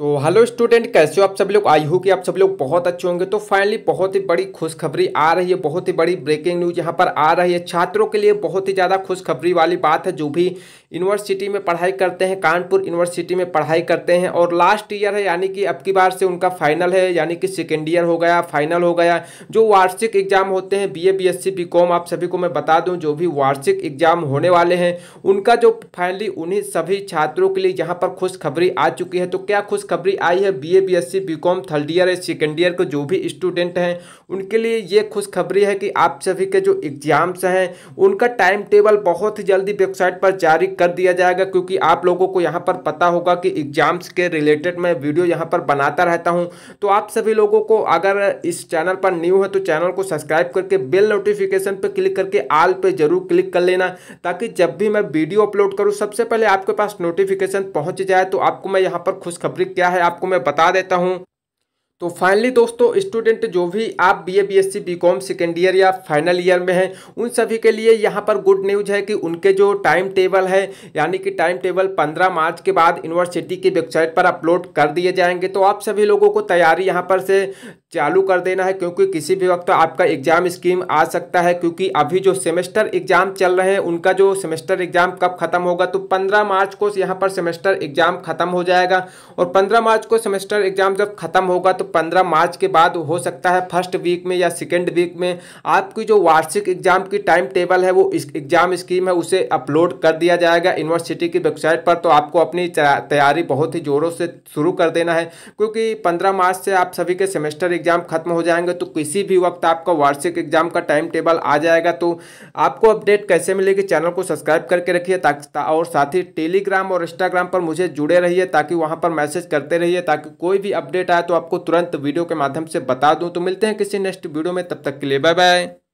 तो hello student कैसे हो आप सभी लोग आई हो कि आप सभी लोग बहुत अच्छे होंगे तो फाइनली बहुत ही बड़ी खुशखबरी आ रही है बहुत ही बड़ी ब्रेकिंग न्यूज यहाँ पर आ रही है छात्रों के लिए बहुत ही ज़्यादा खुशखबरी वाली बात है जो भी यूनिवर्सिटी में पढ़ाई करते हैं कानपुर यूनिवर्सिटी में पढ़ाई करते हैं और लास्ट ईयर है यानी कि अब की बार से उनका फाइनल है यानी कि सेकेंड ईयर हो गया फाइनल हो गया जो वार्षिक एग्जाम होते हैं B A B S C B com आप सभी को मैं बता दूँ जो भी वार्षिक एग्जाम होने वाले हैं उनका जो फाइनली उन्हीं सभी छात्रों के लिए यहाँ पर खुशखबरी आ चुकी है तो क्या खुश खुशखबरी आई है BA BSc BCom third year या सेकेंड ईयर के जो भी स्टूडेंट हैं उनके लिए ये खुशखबरी है कि आप सभी के जो एग्ज़ाम्स हैं उनका टाइम टेबल बहुत ही जल्दी वेबसाइट पर जारी कर दिया जाएगा क्योंकि आप लोगों को यहाँ पर पता होगा कि एग्ज़ाम्स के रिलेटेड मैं वीडियो यहाँ पर बनाता रहता हूँ तो आप सभी लोगों को अगर इस चैनल पर न्यू है तो चैनल को सब्सक्राइब करके बेल नोटिफिकेशन पर क्लिक करके आल पर जरूर क्लिक कर लेना ताकि जब भी मैं वीडियो अपलोड करूँ सबसे पहले आपके पास नोटिफिकेशन पहुँच जाए तो आपको मैं यहाँ पर खुशखबरी क्या है आपको मैं बता देता हूँ तो फाइनली दोस्तों स्टूडेंट जो भी आप BA BSc BCom second year या फाइनल ईयर में हैं उन सभी के लिए यहाँ पर गुड न्यूज़ है कि उनके जो टाइम टेबल है यानी कि टाइम टेबल 15 मार्च के बाद यूनिवर्सिटी की वेबसाइट पर अपलोड कर दिए जाएंगे तो आप सभी लोगों को तैयारी यहाँ पर से चालू कर देना है क्योंकि किसी भी वक्त आपका एग्ज़ाम स्कीम आ सकता है क्योंकि अभी जो सेमेस्टर एग्ज़ाम चल रहे हैं उनका जो सेमेस्टर एग्ज़ाम कब ख़त्म होगा तो पंद्रह मार्च को यहाँ पर सेमेस्टर एग्ज़ाम ख़त्म हो जाएगा और पंद्रह मार्च को सेमेस्टर एग्ज़ाम जब ख़त्म होगा तो पंद्रह मार्च के बाद हो सकता है फर्स्ट वीक में या सेकेंड वीक में आपकी जो वार्षिक एग्जाम की टाइम टेबल है वो इस एग्जाम स्कीम है उसे अपलोड कर दिया जाएगा यूनिवर्सिटी की वेबसाइट पर तो आपको अपनी तैयारी बहुत ही ज़ोरों से शुरू कर देना है क्योंकि पंद्रह मार्च से आप सभी के सेमेस्टर एग्जाम खत्म हो जाएंगे तो किसी भी वक्त आपका वार्षिक एग्जाम का टाइम टेबल आ जाएगा तो आपको अपडेट कैसे मिलेगी चैनल को सब्सक्राइब करके रखिए और साथ ही टेलीग्राम और इंस्टाग्राम पर मुझे जुड़े रहिए ताकि वहां पर मैसेज करते रहिए ताकि कोई भी अपडेट आए तो आपको तुरंत तुरंत वीडियो के माध्यम से बता दूं तो मिलते हैं किसी नेक्स्ट वीडियो में तब तक के लिए बाय बाय